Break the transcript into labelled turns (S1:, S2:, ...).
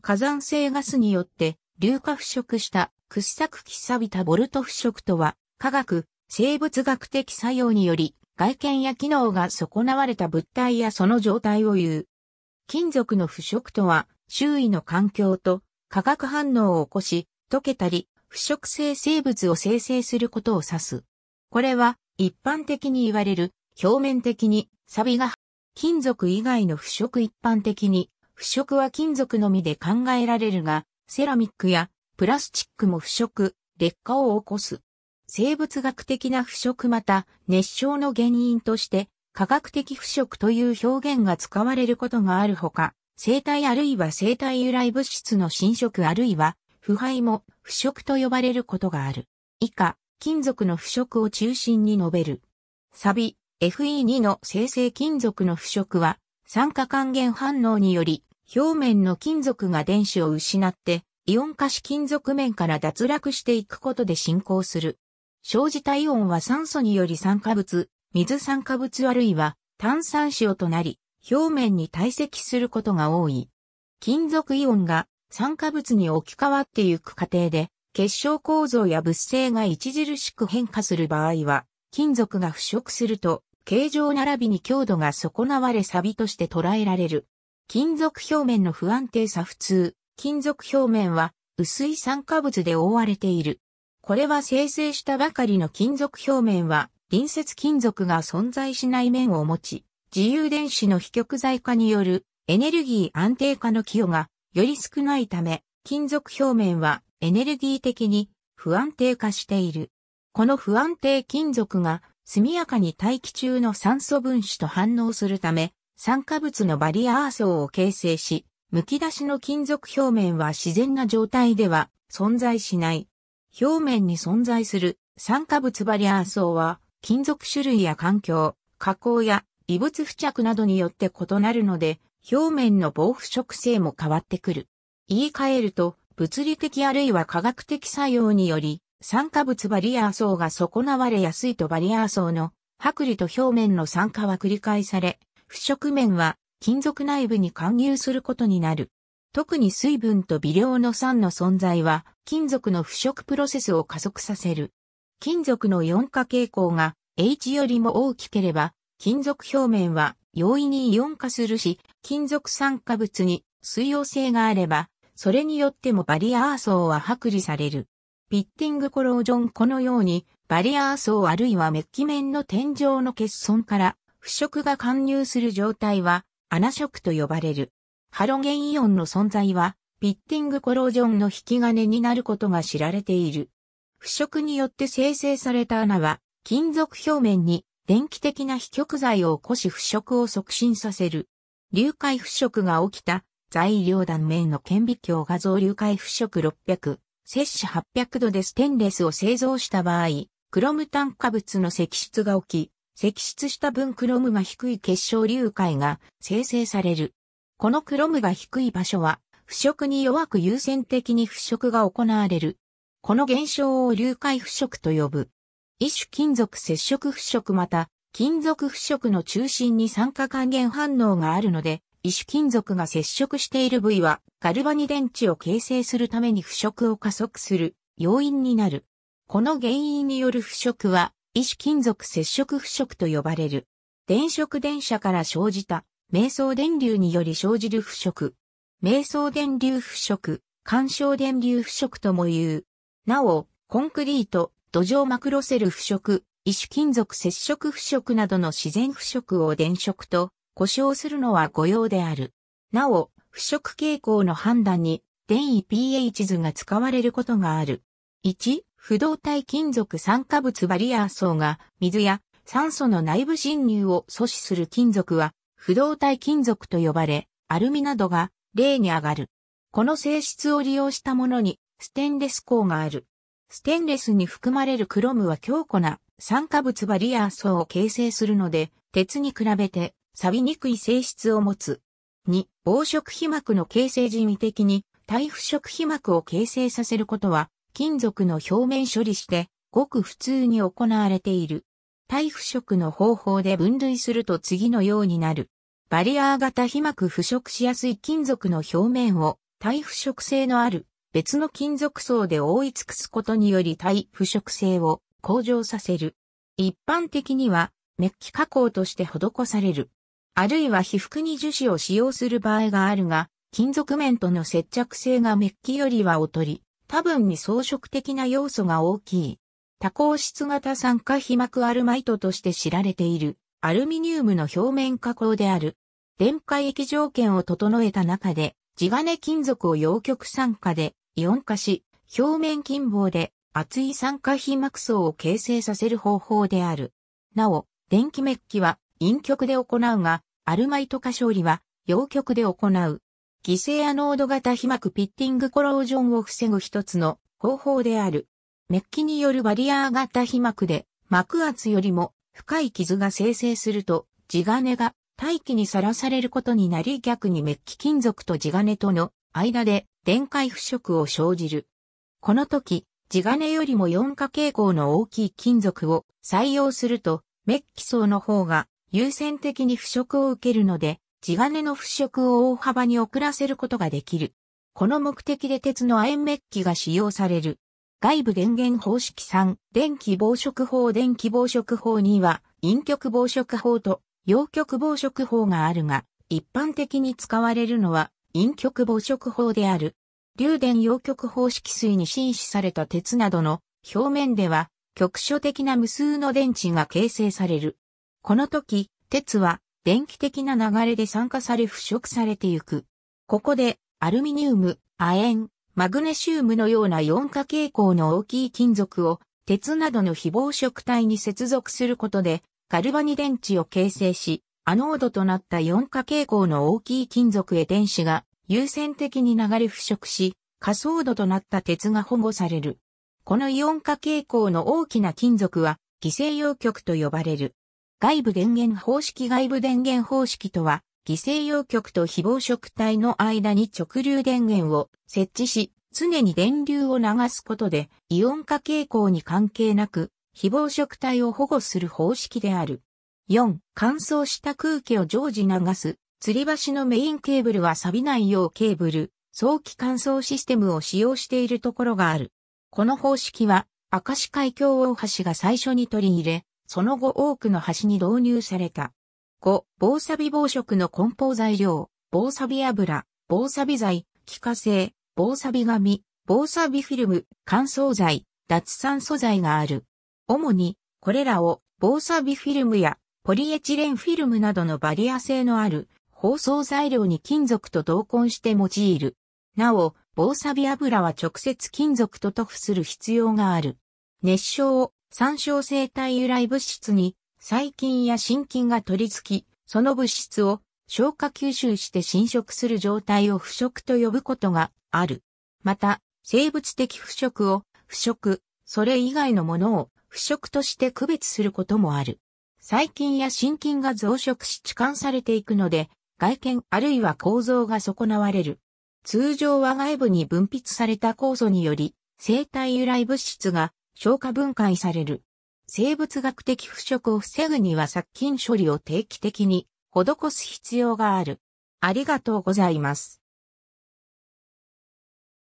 S1: 火山性ガスによって硫化腐食した掘削機錆びたボルト腐食とは、化学、生物学的作用により、外見や機能が損なわれた物体やその状態を言う。金属の腐食とは、周囲の環境と化学反応を起こし、溶けたり、腐食性生物を生成することを指す。これは、一般的に言われる、表面的に、錆が、金属以外の腐食一般的に、腐食は金属のみで考えられるが、セラミックやプラスチックも腐食、劣化を起こす。生物学的な腐食また熱傷の原因として科学的腐食という表現が使われることがあるほか、生体あるいは生体由来物質の侵食あるいは腐敗も腐食と呼ばれることがある。以下、金属の腐食を中心に述べる。サビ、FE2 の生成金属の腐食は酸化還元反応により表面の金属が電子を失って、イオン化し金属面から脱落していくことで進行する。生じたイオンは酸素により酸化物、水酸化物あるいは炭酸塩となり、表面に堆積することが多い。金属イオンが酸化物に置き換わっていく過程で、結晶構造や物性が著しく変化する場合は、金属が腐食すると、形状並びに強度が損なわれ錆として捉えられる。金属表面の不安定さ普通、金属表面は薄い酸化物で覆われている。これは生成したばかりの金属表面は隣接金属が存在しない面を持ち、自由電子の非極材化によるエネルギー安定化の寄与がより少ないため、金属表面はエネルギー的に不安定化している。この不安定金属が速やかに大気中の酸素分子と反応するため、酸化物のバリアー層を形成し、剥き出しの金属表面は自然な状態では存在しない。表面に存在する酸化物バリアー層は、金属種類や環境、加工や異物付着などによって異なるので、表面の防腐食性も変わってくる。言い換えると、物理的あるいは科学的作用により、酸化物バリアー層が損なわれやすいとバリアー層の剥離と表面の酸化は繰り返され、腐食面は金属内部に貫入することになる。特に水分と微量の酸の存在は金属の腐食プロセスを加速させる。金属のイ化傾向が H よりも大きければ金属表面は容易にイオン化するし、金属酸化物に水溶性があれば、それによってもバリアー層は剥離される。ピッティングコロージョンこのように、バリアー層あるいはメッキ面の天井の欠損から腐食が貫入する状態は、穴食と呼ばれる。ハロゲンイオンの存在は、ピッティングコロージョンの引き金になることが知られている。腐食によって生成された穴は、金属表面に電気的な非極剤を起こし腐食を促進させる。流解腐食が起きた材料断面の顕微鏡画像流解腐食600、摂氏800度でステンレスを製造した場合、クロム炭化物の析出が起き、析出した分クロムが低い結晶流解が生成される。このクロムが低い場所は、腐食に弱く優先的に腐食が行われる。この現象を流解腐食と呼ぶ。異種金属接触腐食また、金属腐食の中心に酸化還元反応があるので、異種金属が接触している部位は、ガルバニ電池を形成するために腐食を加速する要因になる。この原因による腐食は、異種金属接触腐食と呼ばれる。電飾電車から生じた、瞑想電流により生じる腐食。瞑想電流腐食、干渉電流腐食とも言う。なお、コンクリート、土壌マクロセル腐食、異種金属接触腐食などの自然腐食を電飾と呼称するのは誤用である。なお、腐食傾向の判断に、電位 pH 図が使われることがある。1、不動体金属酸化物バリアー層が水や酸素の内部侵入を阻止する金属は不動体金属と呼ばれ、アルミなどが例に上がる。この性質を利用したものにステンレス鋼がある。ステンレスに含まれるクロムは強固な酸化物バリアー層を形成するので、鉄に比べて錆びにくい性質を持つ。2、黄色皮膜の形成人為的に、耐腐食皮膜を形成させることは、金属の表面処理して、ごく普通に行われている。体腐食の方法で分類すると次のようになる。バリアー型被膜腐食しやすい金属の表面を体腐食性のある別の金属層で覆い尽くすことにより体腐食性を向上させる。一般的にはメッキ加工として施される。あるいは被覆に樹脂を使用する場合があるが、金属面との接着性がメッキよりは劣り、多分に装飾的な要素が大きい。多孔質型酸化皮膜アルマイトとして知られているアルミニウムの表面加工である。電解液条件を整えた中で、地金金属を陽極酸化でイオン化し、表面金棒で厚い酸化皮膜層を形成させる方法である。なお、電気メッキは陰極で行うが、アルマイト化処理は陽極で行う。犠牲アノード型被膜ピッティングコロージョンを防ぐ一つの方法である。メッキによるバリアー型被膜で膜圧よりも深い傷が生成すると地金が大気にさらされることになり逆にメッキ金属と地金との間で電解腐食を生じる。この時、地金よりも4価傾向の大きい金属を採用するとメッキ層の方が優先的に腐食を受けるので地金の腐食を大幅に遅らせることができる。この目的で鉄の亜鉛メッキが使用される。外部電源方式3、電気防食法電気防食法には、陰極防食法と陽極防食法があるが、一般的に使われるのは陰極防食法である。流電陽極方式水に浸死された鉄などの表面では、局所的な無数の電池が形成される。この時、鉄は電気的な流れで酸化され腐食されてゆく。ここで、アルミニウム、亜鉛、マグネシウムのような4化傾向の大きい金属を、鉄などの非防食体に接続することで、ガルバニ電池を形成し、アノードとなった4化傾向の大きい金属へ電子が優先的に流れ腐食し、仮想度となった鉄が保護される。このイオン化傾向の大きな金属は、犠牲陽極と呼ばれる。外部電源方式外部電源方式とは、犠牲用極と非防食体の間に直流電源を設置し、常に電流を流すことで、イオン化傾向に関係なく、非防食体を保護する方式である。4、乾燥した空気を常時流す。吊り橋のメインケーブルは錆びないようケーブル、早期乾燥システムを使用しているところがある。この方式は、明石海峡大橋が最初に取り入れ、その後多くの端に導入された。5、防サビ防食の梱包材料、防サビ油、防サビ剤、気化性、防サビ紙、防サビフィルム、乾燥剤、脱酸素剤がある。主に、これらを防サビフィルムやポリエチレンフィルムなどのバリア性のある包装材料に金属と同梱して用いる。なお、防サビ油は直接金属と塗布する必要がある。熱傷を参照生体由来物質に細菌や真菌が取り付き、その物質を消化吸収して侵食する状態を腐食と呼ぶことがある。また、生物的腐食を腐食、それ以外のものを腐食として区別することもある。細菌や真菌が増殖し置換されていくので、外見あるいは構造が損なわれる。通常は外部に分泌された酵素により、生体由来物質が消化分解される。生物学的腐食を防ぐには殺菌処理を定期的に施す必要がある。ありがとうございます。